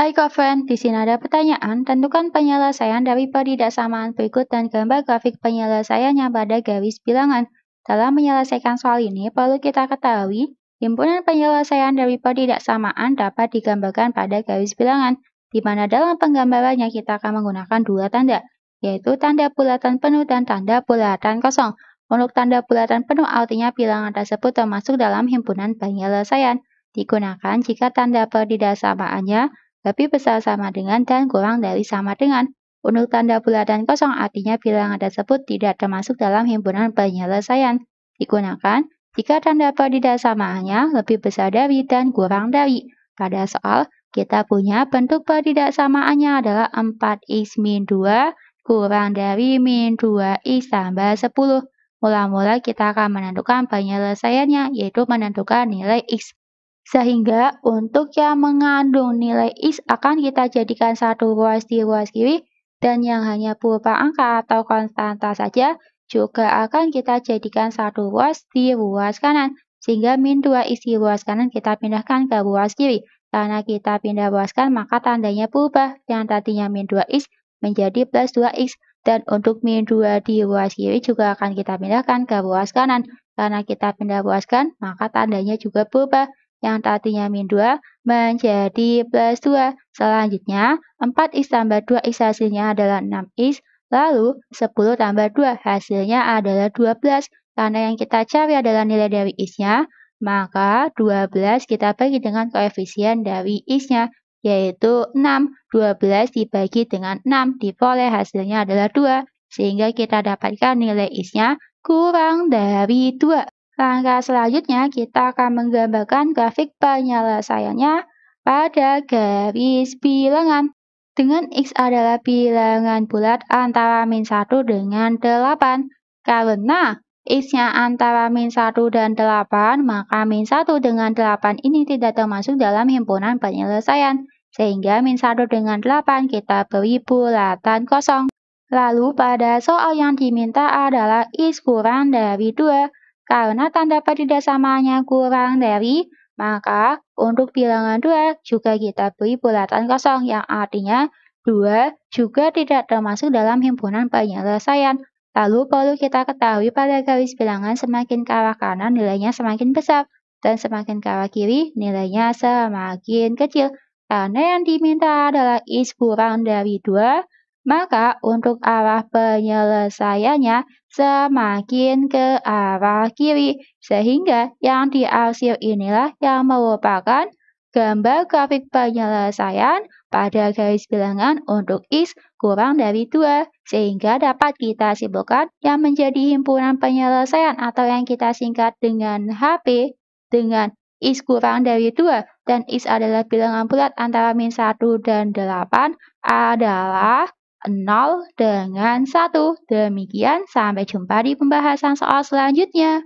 Hai Koven, di sini ada pertanyaan. Tentukan penyelesaian dari pertidaksamaan berikut dan gambar grafik penyelesaiannya pada garis bilangan. Dalam menyelesaikan soal ini, perlu kita ketahui, himpunan penyelesaian dari samaan dapat digambarkan pada garis bilangan, di mana dalam penggambarannya kita akan menggunakan dua tanda, yaitu tanda bulatan penuh dan tanda bulatan kosong. Untuk tanda bulatan penuh artinya bilangan tersebut termasuk dalam himpunan penyelesaian. Digunakan jika tanda pertidaksamaannya lebih besar sama dengan dan kurang dari sama dengan. Untuk tanda bulatan kosong artinya bilangan tersebut tidak termasuk dalam himpunan penyelesaian. Digunakan jika tanda pertidaksamaannya lebih besar dari dan kurang dari. Pada soal, kita punya bentuk pertidaksamaannya adalah 4x min 2 kurang dari min 2x tambah 10. Mula-mula kita akan menentukan penyelesaiannya, yaitu menentukan nilai x. Sehingga untuk yang mengandung nilai X akan kita jadikan satu ruas di ruas kiri dan yang hanya berupa angka atau konstanta saja juga akan kita jadikan satu ruas di ruas kanan. Sehingga min 2x di ruas kanan kita pindahkan ke ruas kiri. Karena kita pindah ruaskan maka tandanya berubah yang tadinya min 2x menjadi plus 2x. Dan untuk min 2 di ruas kiri juga akan kita pindahkan ke ruas kanan. Karena kita pindah ruaskan maka tandanya juga berubah yang tadinya min 2 menjadi plus 2. Selanjutnya, 4x tambah 2x hasilnya adalah 6x, lalu 10 tambah 2 hasilnya adalah 12. Karena yang kita cari adalah nilai dari x-nya, maka 12 kita bagi dengan koefisien dari x-nya, yaitu 6. 12 dibagi dengan 6 diperoleh hasilnya adalah 2, sehingga kita dapatkan nilai x-nya kurang dari 2. Langkah selanjutnya kita akan menggambarkan grafik penyelesaiannya pada garis bilangan. Dengan X adalah bilangan bulat antara min 1 dengan 8. Karena X-nya antara min 1 dan 8, maka min 1 dengan 8 ini tidak termasuk dalam himpunan penyelesaian. Sehingga min 1 dengan 8 kita beri bulatan kosong. Lalu pada soal yang diminta adalah X kurang dari 2. Karena tanda tidak samanya kurang dari, maka untuk bilangan 2 juga kita beri bulatan kosong yang artinya 2 juga tidak termasuk dalam himpunan penyelesaian. Lalu perlu kita ketahui pada garis bilangan semakin ke arah kanan nilainya semakin besar dan semakin ke arah kiri nilainya semakin kecil. Karena yang diminta adalah is kurang dari 2, maka untuk arah penyelesaiannya semakin ke arah kiri, sehingga yang diarsir inilah yang merupakan gambar grafik penyelesaian pada garis bilangan untuk is kurang dari 2, sehingga dapat kita simpulkan yang menjadi himpunan penyelesaian atau yang kita singkat dengan HP dengan is kurang dari 2 dan is adalah bilangan bulat antara min 1 dan 8 adalah 0 dengan 1. Demikian, sampai jumpa di pembahasan soal selanjutnya.